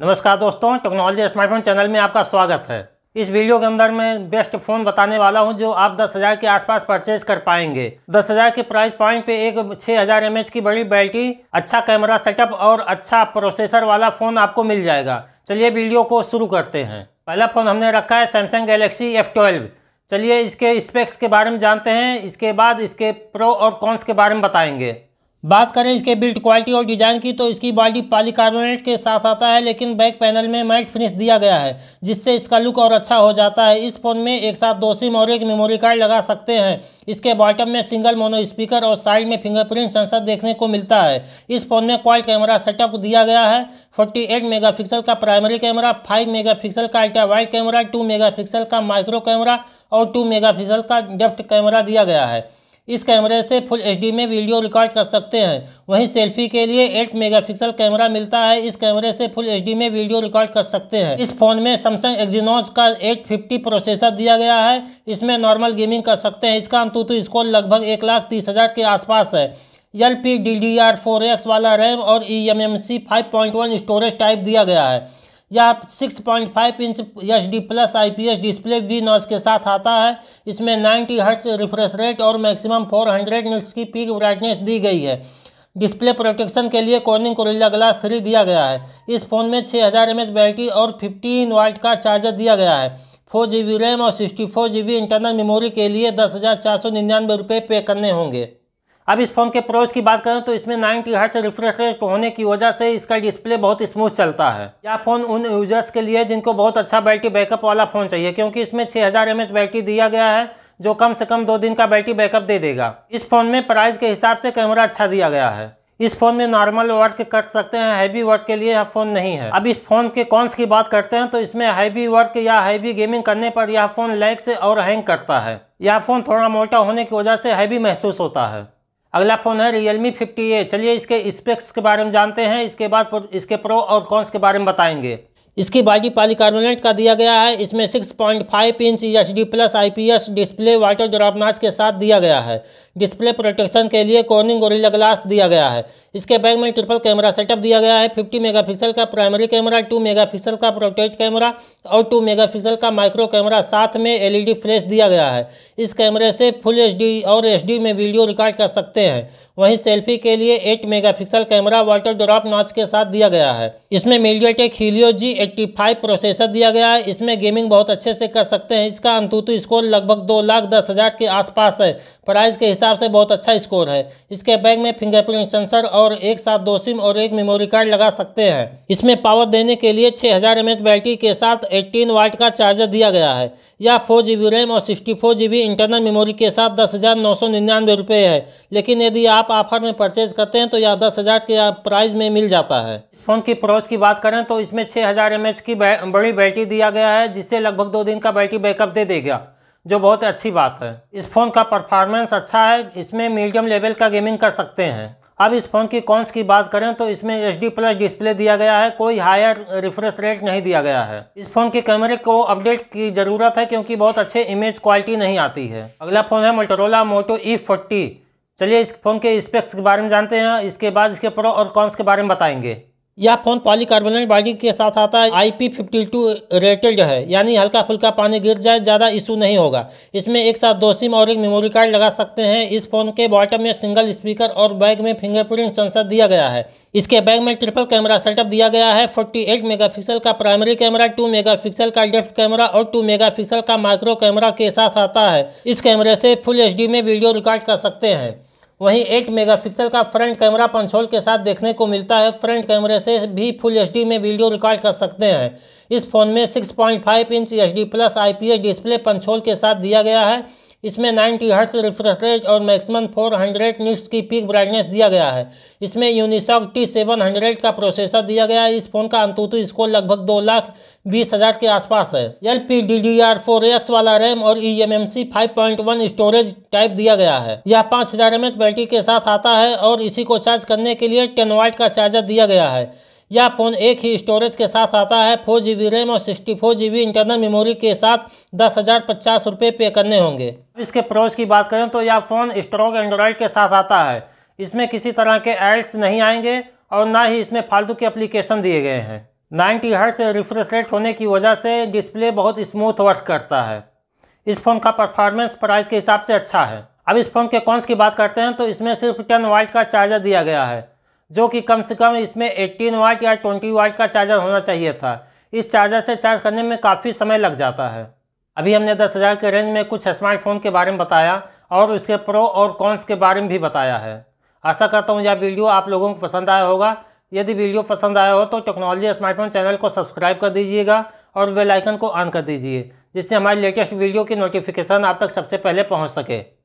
नमस्कार दोस्तों technology smartphone channel में आपका स्वागत है इस वीडियो के अंदर मैं बेस्ट फ़ोन बताने वाला हूं जो आप दस हज़ार के आसपास परचेज कर पाएंगे दस हज़ार के प्राइस पॉइंट पे एक छः हज़ार एम की बड़ी बैटरी अच्छा कैमरा सेटअप और अच्छा प्रोसेसर वाला फ़ोन आपको मिल जाएगा चलिए वीडियो को शुरू करते हैं पहला फ़ोन हमने रखा है सैमसंग गैलेक्सी एफ चलिए इसके स्पेक्स के बारे में जानते हैं इसके बाद इसके प्रो और कॉन्स के बारे में बताएँगे बात करें इसके बिल्ड क्वालिटी और डिज़ाइन की तो इसकी बॉडी पॉलीकार्बोनेट के साथ आता है लेकिन बैक पैनल में मैट फिनिश दिया गया है जिससे इसका लुक और अच्छा हो जाता है इस फ़ोन में एक साथ दो सिम और एक मेमोरी कार्ड लगा सकते हैं इसके बॉटम में सिंगल मोनो स्पीकर और साइड में फिंगरप्रिंट सेंसर देखने को मिलता है इस फ़ोन में क्वाल कैमरा सेटअप दिया गया है मेगा मेगापिक्सल का प्राइमरी कैमरा मेगा मेगापिक्सल का ultra wide camera mega megapixel का माइक्रो कैमरा और मेगा मेगापिक्सल का डेफ्ट कैमरा दिया गया है इस कैमरे से फुल एचडी में वीडियो रिकॉर्ड कर सकते हैं वहीं सेल्फी के लिए 8 मेगापिक्सल कैमरा मिलता है इस कैमरे से फुल एचडी में वीडियो रिकॉर्ड कर सकते हैं इस फ़ोन में सैमसंग एक्जीनोज का 850 प्रोसेसर दिया गया है इसमें नॉर्मल गेमिंग कर सकते हैं इसका अंतुतु स्कोर लगभग एक लाख तीस हज़ार के आसपास है L P D D R four X वाला रैम और E M M C five point one storage type दिया गया है या 6.5 point five inch H D plus I P S display V notch के साथ आता है इसमें 90 हर्ट्स रिफ्रेश रेट और मैक्सिमम 400 हंड्रेड निट्स की पीक ब्राइटनेस दी गई है डिस्प्ले प्रोटेक्शन के लिए कॉर्निंग कोरिल्ला ग्लास थ्री दिया गया है इस फ़ोन में 6000 हज़ार बैटरी और 15 वाट का चार्जर दिया गया है फोर जी रैम और सिक्सटी फोर इंटरनल मेमोरी के लिए दस हज़ार चार सौ निन्यानवे रुपये पे करने होंगे अब इस फ़ोन के प्रोज की बात करें तो इसमें नाइनटी हर्ट रिफ्रेश रेट होने की वजह से इसका डिस्प्ले बहुत स्मूथ चलता है यह फ़ोन उन यूजर्स के लिए जिनको बहुत अच्छा बैटरी बैकअप वाला फ़ोन चाहिए क्योंकि इसमें छः हज़ार बैटरी दिया गया है जो कम से कम दो दिन का बैटरी बैकअप दे देगा इस फ़ोन में प्राइस के हिसाब से कैमरा अच्छा दिया गया है इस फ़ोन में नॉर्मल वर्क कर सकते हैं हैवी वर्क के लिए यह फ़ोन नहीं है अब इस फ़ोन के कॉन्स की बात करते हैं तो इसमें हैवी वर्क या हैवी गेमिंग करने पर यह फ़ोन लैग से और हैंग करता है यह फ़ोन थोड़ा मोटा होने की वजह से हैवी महसूस होता है अगला फ़ोन है रियल मी फिफ्टी ए चलिए इसके स्पेक्स के बारे में जानते हैं इसके बाद इसके प्रो और कॉन्स के बारे में बताएंगे इसकी पाली पॉलीकार्बोनेट का दिया गया है इसमें 6.5 inch H D plus IPS display water drop notch के साथ दिया गया है डिस्प्ले प्रोटेक्शन के लिए कोनिंग गोरिल्ला ग्लास दिया गया है इसके बैग में ट्रिपल कैमरा सेटअप दिया गया है 50 मेगापिक्सल का प्राइमरी कैमरा 2 मेगापिक्सल का प्रोटेक्ट कैमरा और 2 मेगापिक्सल का माइक्रो कैमरा साथ में एलईडी फ्लैश दिया गया है इस कैमरे से फुल एचडी और एचडी में वीडियो रिकॉर्ड कर सकते हैं वहीं सेल्फी के लिए 8 megapixel camera water drop notch के साथ दिया गया है इसमें MediaTek Helio G eighty processor दिया गया है इसमें गेमिंग बहुत अच्छे से कर सकते हैं इसका अंतुतु स्कोर लगभग दो लाख दस हज़ार के आसपास है प्राइस के हिसाब से बहुत अच्छा स्कोर है इसके बैग में फिंगरप्रिंट सेंसर और और एक साथ दो सिम और एक मेमोरी कार्ड लगा सकते हैं इसमें पावर देने के लिए 6000 हज़ार बैटरी के साथ 18 वाट का चार्जर दिया गया है यह फोर जी रैम और सिक्सटी फोर इंटरनल मेमोरी के साथ दस हज़ार नौ सौ निन्यानवे रुपये है लेकिन यदि आप ऑफर में परचेज करते हैं तो यह दस हज़ार के प्राइस में मिल जाता है इस फ़ोन की प्रोस की बात करें तो इसमें छह हज़ार की बड़ी बैटरी दिया गया है जिससे लगभग दो दिन का बैटरी बैकअप दे देगा जो बहुत अच्छी बात है इस फ़ोन का परफॉर्मेंस अच्छा है इसमें मीडियम लेवल का गेमिंग कर सकते हैं अब इस फ़ोन की कॉन्स की बात करें तो इसमें एच डी प्लस डिस्प्ले दिया गया है कोई हायर रिफ्रेश रेट नहीं दिया गया है इस फ़ोन के कैमरे को अपडेट की ज़रूरत है क्योंकि बहुत अच्छे इमेज क्वालिटी नहीं आती है अगला फ़ोन है मोटोरोला मोटो ई फोर्टी चलिए इस फ़ोन के स्पेक्स के बारे में जानते हैं इसके बाद इसके प्रो और कॉन्स के बारे में बताएंगे यह फ़ोन पॉलीकार्बोनेट बॉडी के साथ आता है I P fifty two rated है यानी हल्का फुल्का पानी गिर जाए ज़्यादा इशू नहीं होगा इसमें एक साथ दो सिम और एक मेमोरी कार्ड लगा सकते हैं इस फ़ोन के बॉटम में सिंगल स्पीकर और बैग में फिंगरप्रिंट सेंसर दिया गया है इसके बैग में ट्रिपल कैमरा सेटअप दिया गया है फोर्टी एट मेगापिक्सल का प्राइमरी कैमरा टू मेगापिक्सल का डेफ्ट कैमरा और टू मेगापिक्सल का माइक्रो कैमरा के साथ आता है इस कैमरे से फुल एच में वीडियो रिकॉर्ड कर सकते हैं वहीं मेगा मेगापिक्सल का फ्रंट कैमरा पंचोल के साथ देखने को मिलता है फ्रंट कैमरे से भी फुल एचडी में वीडियो रिकॉर्ड कर सकते हैं इस फ़ोन में 6.5 inch HD plus IPS display punch hole के साथ दिया गया है इसमें 90 हर्ट्स रिफ्रेश रेट और मैक्सिमम 400 हंड्रेड की पीक ब्राइटनेस दिया गया है इसमें यूनिसॉक टी सेवन हंड्रेड का प्रोसेसर दिया गया है इस फ़ोन का अंतुतु स्कोर लगभग दो लाख बीस हज़ार के आसपास है L P D D R four X वाला रैम और E M M C five point one storage type दिया गया है यह पाँच हज़ार एम एच बैटरी के साथ आता है और इसी को चार्ज करने के लिए टेन वाइट का चार्जर दिया गया है यह फ़ोन एक ही स्टोरेज के साथ आता है फोर जी बी रैम और sixty four G B internal memory के साथ दस हज़ार पचास रुपये पे करने होंगे अब इसके प्रोज की बात करें तो यह फ़ोन स्ट्रॉन्ग एंड्रॉयड के साथ आता है इसमें किसी तरह के एड्स नहीं आएंगे और ना ही इसमें फालतू के अप्लीकेशन दिए गए हैं नाइन्टी हर्ट रिफ्रेश रेट होने की वजह से डिस्प्ले बहुत स्मूथ वर्क करता है इस फ़ोन का परफॉर्मेंस प्राइस के हिसाब से अच्छा है अब इस फ़ोन के कॉन्स की बात करते हैं तो इसमें सिर्फ टेन वाइट का चार्जर दिया गया है जो कि कम से कम इसमें 18 वाट या 20 वाट का चार्जर होना चाहिए था इस चार्जर से चार्ज करने में काफ़ी समय लग जाता है अभी हमने दस हज़ार के रेंज में कुछ स्मार्टफोन के बारे में बताया और उसके प्रो और कॉन्स के बारे में भी बताया है आशा करता हूँ यह वीडियो आप लोगों को पसंद आया होगा यदि वीडियो पसंद आया हो तो टेक्नोलॉजी स्मार्टफोन चैनल को सब्सक्राइब कर दीजिएगा और वेलाइकन को ऑन कर दीजिए जिससे हमारी लेटेस्ट वीडियो की नोटिफिकेशन आप तक सबसे पहले पहुँच सके